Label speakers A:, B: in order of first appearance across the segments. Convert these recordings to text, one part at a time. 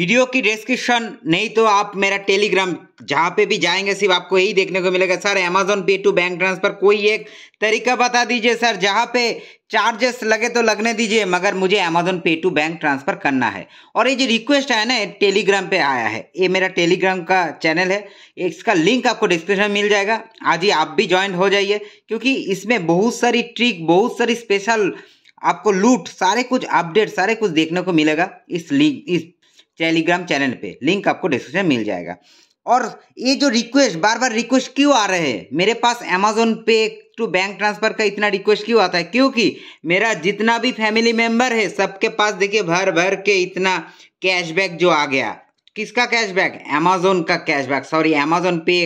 A: video की description नहीं तो आप मेरा टेलीग्राम जहाँ पे भी जाएंगे सिर्फ आपको यही देखने को मिलेगा sir Amazon pay to bank transfer कोई एक तरीका बता दीजिए सर जहाँ पे चार्जेस लगे तो लगने दीजिए मगर मुझे Amazon pay to bank transfer करना है और ये जो रिक्वेस्ट है ना टेलीग्राम पे आया है ये मेरा टेलीग्राम का चैनल है इसका लिंक आपको डिस्क्रिप्शन मिल जाएगा आज ही आप भी ज्वाइन हो जाइए क्योंकि इसमें बहुत सारी ट्रिक बहुत सारी स्पेशल आपको लूट सारे कुछ अपडेट सारे कुछ देखने को मिलेगा इस लिंक इस टेलीग्राम चैनल पे लिंक आपको डिस्क्रिप्शन में मिल जाएगा और ये जो रिक्वेस्ट बार बार रिक्वेस्ट क्यों आ रहे हैं मेरे पास Amazon pay to bank transfer का इतना रिक्वेस्ट क्यों आता है क्योंकि मेरा जितना भी फैमिली मेंबर है सबके पास देखिए भर भर के इतना कैशबैक जो आ गया किसका कैशबैक अमेजोन का cashback sorry Amazon pay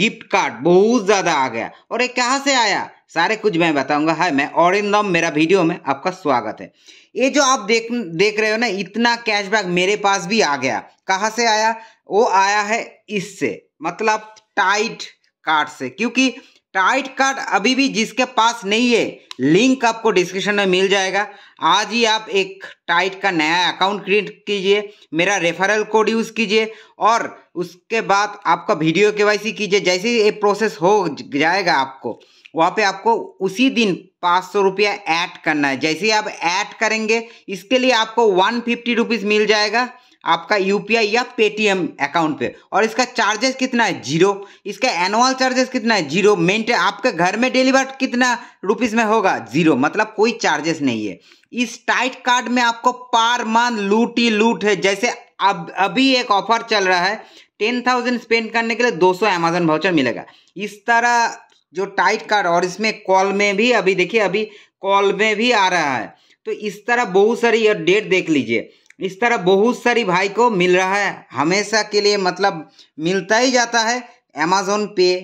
A: gift card बहुत ज़्यादा आ गया और ये कहाँ से आया सारे कुछ मैं बताऊंगा हाय मैं और इन मेरा वीडियो में आपका स्वागत है ये जो आप देख देख रहे हो ना इतना कैशबैक मेरे पास भी आ गया कहाँ से आया वो आया है इससे मतलब टाइट कार्ड से क्योंकि टाइट कार्ड अभी भी जिसके पास नहीं है लिंक आपको डिस्क्रिप्शन में मिल जाएगा आज ही आप एक टाइट का नया अकाउंट क्रिएट कीजिए मेरा रेफरल कोड यूज़ कीजिए और उसके बाद आपका वीडियो केवाईसी कीजिए जैसे ही ये प्रोसेस हो जाएगा आपको वहाँ पे आपको उसी दिन पाँच सौ रुपया ऐड करना है जैसे ही आप ऐड करेंगे इसके लिए आपको वन फिफ्टी रुपीज़ मिल जाएगा आपका यूपीआई या पेटीएम अकाउंट पे और इसका चार्जेस कितना है जीरो इसका एनुअल चार्जेस कितना है जीरो मेंटे आपके घर में डिलीवर कितना रुपीस में होगा जीरो मतलब कोई चार्जेस नहीं है इस टाइट कार्ड में आपको पार मान लूट ही लूट है जैसे अब अभी एक ऑफर चल रहा है टेन थाउजेंड स्पेंड करने के लिए दो सौ अमेजोन भाउचर मिलेगा इस तरह जो टाइट कार्ड और इसमें कॉल में भी अभी देखिए अभी कॉल में भी आ रहा है तो इस तरह बहुत सारी डेट देख लीजिए इस तरह बहुत सारी भाई को मिल रहा है हमेशा के लिए मतलब मिलता ही जाता है अमेजोन पे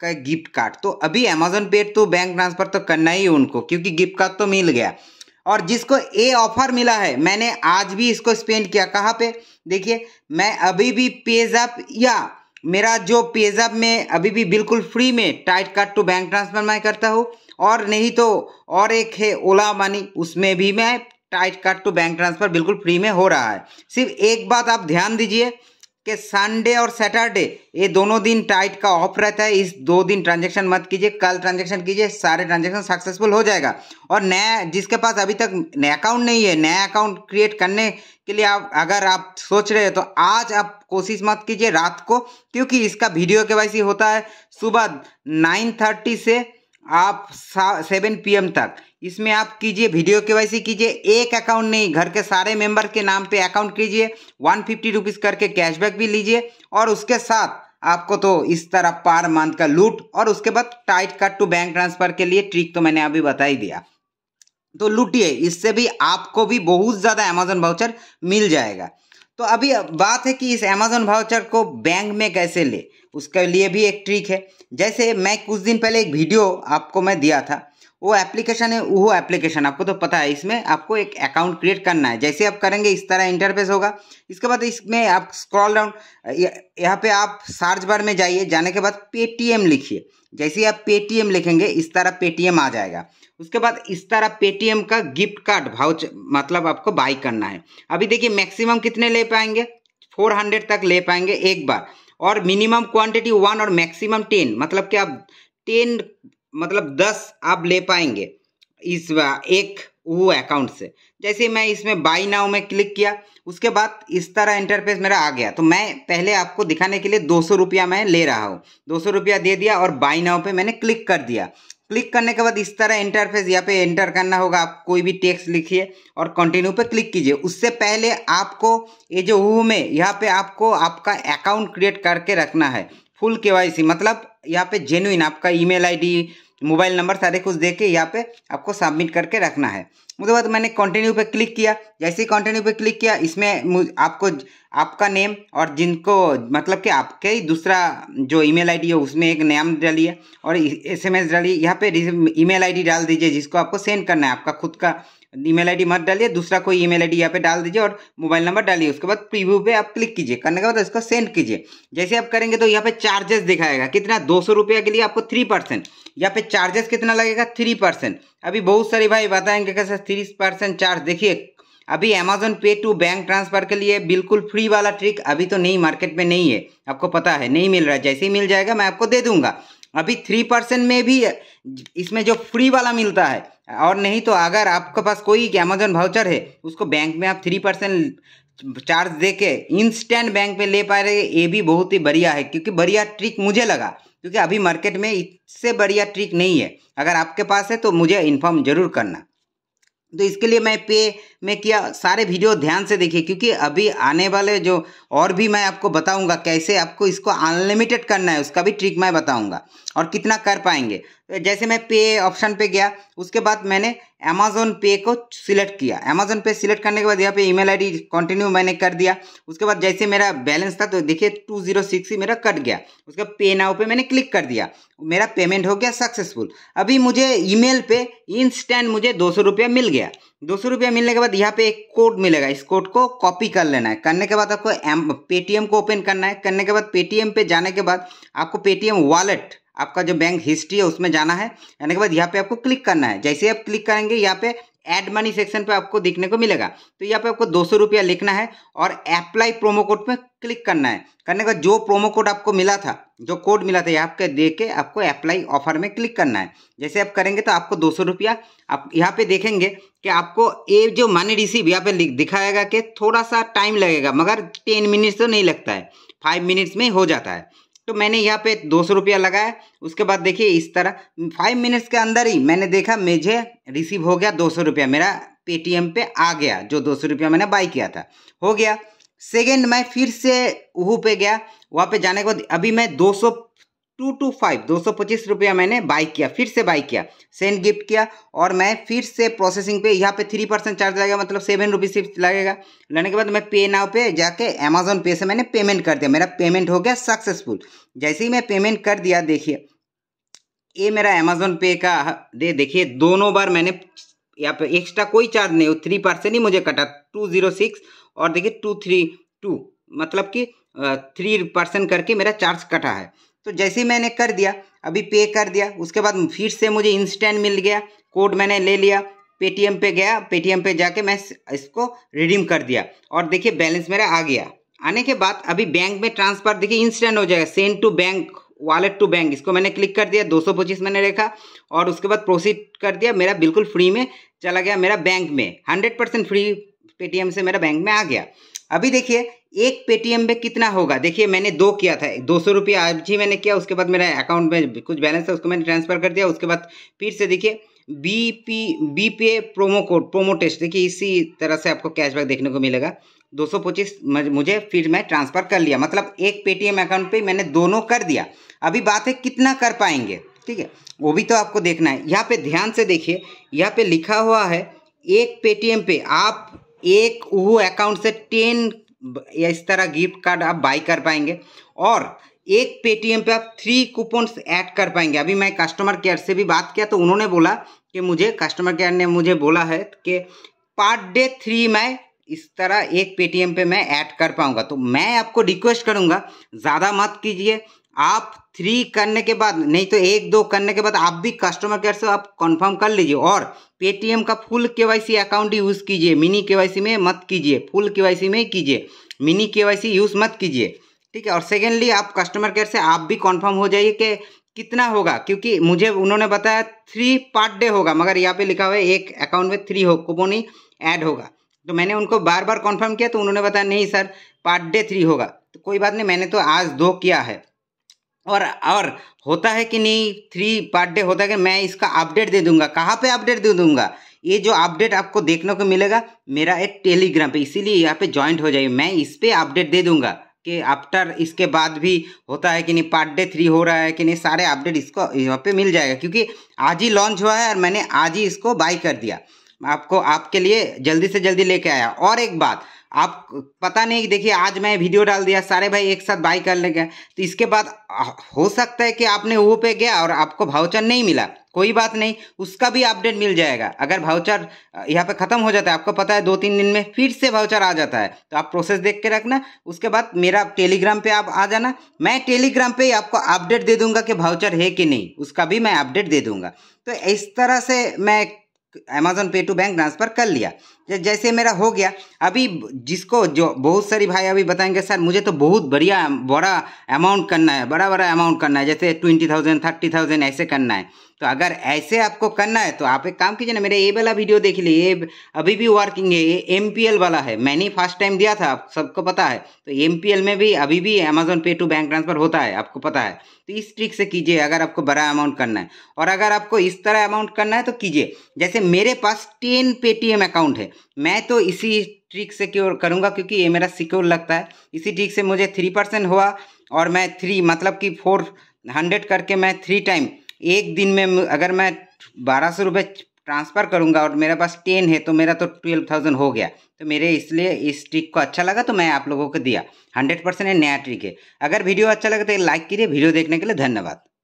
A: का गिफ्ट कार्ड तो अभी अमेजोन पे तो बैंक ट्रांसफर तो करना ही उनको क्योंकि गिफ्ट कार्ड तो मिल गया और जिसको ये ऑफर मिला है मैंने आज भी इसको स्पेंड किया कहाँ पे देखिए मैं अभी भी पेजअप या मेरा जो पेजअप में अभी भी बिल्कुल फ्री में टाइट कार्ड टू बैंक ट्रांसफर मैं करता हूँ और नहीं तो और एक है ओला मनी उसमें भी मैं टाइट कट टू तो बैंक ट्रांसफर बिल्कुल फ्री में हो रहा है सिर्फ एक बात आप ध्यान दीजिए कि संडे और सैटरडे ये दोनों दिन टाइट का ऑफ रहता है इस दो दिन ट्रांजेक्शन मत कीजिए कल ट्रांजेक्शन कीजिए सारे ट्रांजेक्शन सक्सेसफुल हो जाएगा और नया जिसके पास अभी तक नया अकाउंट नहीं है नया अकाउंट क्रिएट करने के लिए आप अगर आप सोच रहे हो तो आज आप कोशिश मत कीजिए रात को क्योंकि इसका वीडियो के वैसे होता है सुबह नाइन थर्टी से आप सेवन पी तक इसमें आप कीजिए वीडियो के वैसे कीजिए एक अकाउंट नहीं घर के सारे मेंबर के नाम पे अकाउंट कीजिए वन फिफ्टी रुपीज़ करके कैशबैक भी लीजिए और उसके साथ आपको तो इस तरह पार मंथ का लूट और उसके बाद टाइट कट टू बैंक ट्रांसफर के लिए ट्रिक तो मैंने अभी बता ही दिया तो लूटिए इससे भी आपको भी बहुत ज़्यादा अमेजोन भाउचर मिल जाएगा तो अभी बात है कि इस अमेजोन भाउचर को बैंक में कैसे ले उसके लिए भी एक ट्रिक है जैसे मैं कुछ दिन पहले एक वीडियो आपको मैं दिया था वो एप्लीकेशन है वो एप्लीकेशन आपको तो पता है इसमें आपको एक अकाउंट क्रिएट करना है जैसे आप करेंगे इस तरह इंटरफेस होगा इसके बाद इसमें आप स्क्रॉल डाउन यहाँ पे आप सर्च बार में जाइए जाने के बाद पेटीएम लिखिए जैसे आप पेटीएम लिखेंगे इस तरह पेटीएम आ जाएगा उसके बाद इस तरह पेटीएम का गिफ्ट कार्ड भाउच मतलब आपको बाई करना है अभी देखिए मैक्सिमम कितने ले पाएंगे फोर हंड्रेड तक ले पाएंगे एक बार और मिनिमम क्वांटिटी वन और मैक्सिमम टेन मतलब कि आप टेन मतलब दस आप ले पाएंगे इस एक वो अकाउंट से जैसे मैं इसमें बाई नाउ में क्लिक किया उसके बाद इस तरह इंटरफेस मेरा आ गया तो मैं पहले आपको दिखाने के लिए दो सौ रुपया मैं ले रहा हूँ दो सौ रुपया दे दिया और बाई नाउ पे मैंने क्लिक कर दिया क्लिक करने के बाद इस तरह इंटरफेस यहाँ पे एंटर करना होगा आप कोई भी टेक्स्ट लिखिए और कंटिन्यू पे क्लिक कीजिए उससे पहले आपको ये जो हु में यहाँ पे आपको आपका अकाउंट क्रिएट करके रखना है फुल के मतलब यहाँ पे जेन्यून आपका ईमेल आईडी मोबाइल नंबर सारे कुछ दे के यहाँ पे आपको सबमिट करके रखना है उसके बाद मैंने कंटिन्यू पे क्लिक किया जैसे ही कंटिन्यू पे क्लिक किया इसमें आपको आपका नेम और जिनको मतलब कि आपके ही दूसरा जो ईमेल आईडी है उसमें एक नाम डालिए और एसएमएस डालिए यहाँ पे ईमेल आईडी डाल दीजिए जिसको आपको सेंड करना है आपका खुद का ईमेल आईडी मत डालिए दूसरा कोई ईमेल आईडी यहाँ पे डाल दीजिए और मोबाइल नंबर डालिए उसके बाद प्रीव्यू पे आप क्लिक कीजिए करने के बाद इसको सेंड कीजिए जैसे आप करेंगे तो यहाँ पे चार्जेस दिखाएगा कितना दो सौ रुपये के लिए आपको थ्री परसेंट यहाँ पे चार्जेस कितना लगेगा थ्री परसेंट अभी बहुत सारे भाई बताएंगे कैसे थ्री परसेंट चार्ज देखिए अभी Amazon pay to bank transfer के लिए बिल्कुल फ्री वाला ट्रिक अभी तो नहीं मार्केट में नहीं है आपको पता है नहीं मिल रहा है जैसे ही मिल जाएगा मैं आपको दे दूंगा अभी थ्री परसेंट में भी इसमें जो फ्री वाला मिलता है और नहीं तो अगर आपके पास कोई अमेजोन भाउचर है उसको बैंक में आप थ्री परसेंट चार्ज दे के इंस्टेंट बैंक पे ले पा रहे ये भी बहुत ही बढ़िया है क्योंकि बढ़िया ट्रिक मुझे लगा क्योंकि अभी मार्केट में इससे बढ़िया ट्रिक नहीं है अगर आपके पास है तो मुझे इन्फॉर्म जरूर करना तो इसके लिए मैं पे में किया सारे वीडियो ध्यान से देखिए क्योंकि अभी आने वाले जो और भी मैं आपको बताऊंगा कैसे आपको इसको अनलिमिटेड करना है उसका भी ट्रिक मैं बताऊंगा और कितना कर पाएंगे तो जैसे मैं पे ऑप्शन पे गया उसके बाद मैंने अमेजोन पे को सिलेक्ट किया अमेजोन पे सिलेक्ट करने के बाद यहाँ पे ईमेल आईडी कंटिन्यू मैंने कर दिया उसके बाद जैसे मेरा बैलेंस था तो देखिए टू जीरो सिक्स ही मेरा कट गया उसके बाद पे नाउ पे मैंने क्लिक कर दिया मेरा पेमेंट हो गया सक्सेसफुल अभी मुझे ईमेल पे इंस्टेंट मुझे दो सौ रुपया मिल गया दो सौ रुपया मिलने के बाद यहाँ पे एक कोड मिलेगा इस कोड को कॉपी कर लेना है करने के बाद आपको एम पेटीएम को ओपन करना है करने के बाद पेटीएम पे जाने के बाद आपको पेटीएम वॉलेट आपका जो बैंक हिस्ट्री है उसमें जाना है जाने के बाद यहाँ पे आपको क्लिक करना है जैसे आप क्लिक करेंगे यहाँ पे एड मनी सेक्शन पे आपको देखने को मिलेगा तो यहाँ पे आपको दो सौ रुपया लिखना है और अप्लाई प्रोमो कोड पे क्लिक करना है करने का जो प्रोमो कोड आपको मिला था जो कोड मिला था यहाँ पे देख के आपको अप्लाई ऑफर में क्लिक करना है जैसे आप करेंगे तो आपको दो सौ रुपया आप यहाँ पे देखेंगे कि आपको ये जो मनी रिसीव यहाँ पे दिखाएगा कि थोड़ा सा टाइम लगेगा मगर टेन मिनट्स तो नहीं लगता है फाइव मिनट्स में हो जाता है तो मैंने यहाँ पे दो सौ रुपया लगाया उसके बाद देखिए इस तरह फाइव मिनट्स के अंदर ही मैंने देखा मुझे रिसीव हो गया दो सौ रुपया मेरा पेटीएम पे आ गया जो दो सौ रुपया मैंने बाई किया था हो गया सेकेंड मैं फिर से वहू पे गया वहाँ पे जाने के बाद अभी मैं दो सौ टू टू फाइव दो सौ पच्चीस रुपया मैंने बाई किया फिर से बाई किया सेंड गिफ्ट किया और मैं फिर से प्रोसेसिंग पे यहाँ पे थ्री परसेंट चार्ज लगेगा मतलब सेवन रुपीज़ सिर्फ लगेगा लेने के बाद मैं पे नाव पे जाके अमेजोन पे से मैंने पेमेंट कर दिया मेरा पेमेंट हो गया सक्सेसफुल जैसे ही मैं पेमेंट कर दिया देखिए ये मेरा अमेजोन पे का दे देखिए दोनों बार मैंने यहाँ पे एक्स्ट्रा कोई चार्ज नहीं हो थ्री परसेंट ही मुझे कटा टू जीरो सिक्स और देखिए टू थ्री टू मतलब कि थ्री परसेंट करके मेरा चार्ज कटा है तो जैसे ही मैंने कर दिया अभी पे कर दिया उसके बाद फिर से मुझे इंस्टेंट मिल गया कोड मैंने ले लिया पेटीएम पे गया पेटीएम पे जाके मैं इसको रिडीम कर दिया और देखिए बैलेंस मेरा आ गया आने के बाद अभी बैंक में ट्रांसफर देखिए इंस्टेंट हो जाएगा send to bank wallet to bank इसको मैंने क्लिक कर दिया दो सौ पच्चीस मैंने रखा और उसके बाद प्रोसीड कर दिया मेरा बिल्कुल फ्री में चला गया मेरा बैंक में हंड्रेड परसेंट फ्री पेटीएम से मेरा बैंक में आ गया अभी देखिए एक पेटीएम पे कितना होगा देखिए मैंने दो किया था दो सौ रुपया आज ही मैंने किया उसके बाद मेरा अकाउंट में कुछ बैलेंस है उसको मैंने ट्रांसफर कर दिया उसके बाद फिर से देखिए B P B pay promo code promo test देखिए इसी तरह से आपको कैशबैक देखने को मिलेगा दो सौ पच्चीस मुझे फिर मैं ट्रांसफ़र कर लिया मतलब एक पेटीएम अकाउंट पर मैंने दोनों कर दिया अभी बात है कितना कर पाएंगे ठीक है वो भी तो आपको देखना है यहाँ पे ध्यान से देखिए यहाँ पे लिखा हुआ है एक पेटीएम पे आप एक वो अकाउंट से टेन इस तरह गिफ्ट कार्ड आप बाई कर पाएंगे और एक पेटीएम पे आप थ्री कूपन्स ऐड कर पाएंगे अभी मैं कस्टमर केयर से भी बात किया तो उन्होंने बोला कि मुझे कस्टमर केयर ने मुझे बोला है कि पर डे थ्री मैं इस तरह एक पेटीएम पे मैं ऐड कर पाऊंगा तो मैं आपको रिक्वेस्ट करूंगा ज़्यादा मत कीजिए आप थ्री करने के बाद नहीं तो एक दो करने के बाद आप भी कस्टमर केयर से आप कंफर्म कर लीजिए और पेटीएम का फुल केवाईसी अकाउंट यूज़ कीजिए मिनी केवाईसी में मत कीजिए फुल केवाईसी में कीजिए मिनी केवाईसी यूज़ मत कीजिए ठीक है और सेकेंडली आप कस्टमर केयर से आप भी कॉन्फर्म हो जाइए कि कितना होगा क्योंकि मुझे उन्होंने बताया थ्री पर डे होगा मगर यहाँ पे लिखा हुआ है एक अकाउंट में थ्री हो कूपन ही ऐड होगा तो मैंने उनको बार बार कॉन्फर्म किया तो उन्होंने बताया नहीं सर पर डे थ्री होगा तो कोई बात नहीं मैंने तो आज दो किया है और और होता है कि नहीं थ्री पार्ट डे होता है कि मैं इसका अपडेट दे दूंगा कहाँ पे अपडेट दे दूंगा ये जो अपडेट आपको देखने को मिलेगा मेरा एक टेलीग्राम पे इसीलिए यहाँ पे ज्वाइंट हो जाइए मैं इस पर अपडेट दे दूंगा कि आफ्टर इसके बाद भी होता है कि नहीं पार्ट डे थ्री हो रहा है कि नहीं सारे अपडेट इसको यहाँ पे मिल जाएगा क्योंकि आज ही लॉन्च हुआ है और मैंने आज ही इसको बाई कर दिया आपको आपके लिए जल्दी से जल्दी लेके आया और एक बात आप पता नहीं देखिए आज मैं वीडियो डाल दिया सारे भाई एक साथ बाई करने गए तो इसके बाद हो सकता है कि आपने वो पे गया और आपको भाउचर नहीं मिला कोई बात नहीं उसका भी अपडेट मिल जाएगा अगर भाउचर यहाँ पे ख़त्म हो जाता है आपको पता है दो तीन दिन में फिर से भाउचर आ जाता है तो आप प्रोसेस देख के रखना उसके बाद मेरा टेलीग्राम पे आप आ जाना मैं टेलीग्राम पे ही आपको अपडेट दे दूंगा कि भाउचर है कि नहीं उसका भी मैं अपडेट दे दूंगा तो इस तरह से मैं Amazon pay to bank transfer कर लिया जैसे मेरा हो गया अभी जिसको जो बहुत सारी भाई अभी बताएंगे सर मुझे तो बहुत बढ़िया बड़ा अमाउंट करना है बड़ा बड़ा अमाउंट करना है जैसे ट्वेंटी थाउजेंड थर्टी थाउजेंड ऐसे करना है तो अगर ऐसे आपको करना है तो आप एक काम कीजिए ना मेरे ये वाला वीडियो देख लिए ये अभी भी वर्किंग है ये एम वाला है मैंने फर्स्ट टाइम दिया था आप सबको पता है तो एम में भी अभी भी Amazon pay to bank transfer होता है आपको पता है तो इस ट्रिक से कीजिए अगर आपको बड़ा अमाउंट करना है और अगर आपको इस तरह अमाउंट करना है तो कीजिए जैसे मेरे पास टेन पेटीएम अकाउंट है मैं तो इसी ट्रिक से क्यों करूँगा क्योंकि ये मेरा सिक्योर लगता है इसी ट्रिक से मुझे थ्री परसेंट हुआ और मैं थ्री मतलब कि फोर हंड्रेड करके मैं थ्री टाइम एक दिन में अगर मैं बारह सौ रुपये ट्रांसफ़र करूँगा और मेरे पास टेन है तो मेरा तो ट्वेल्व थाउजेंड हो गया तो मेरे इसलिए इस ट्रिक को अच्छा लगा तो मैं आप लोगों को दिया हंड्रेड परसेंट नया ट्रिक है अगर वीडियो अच्छा लगा तो लाइक कीजिए वीडियो देखने के लिए धन्यवाद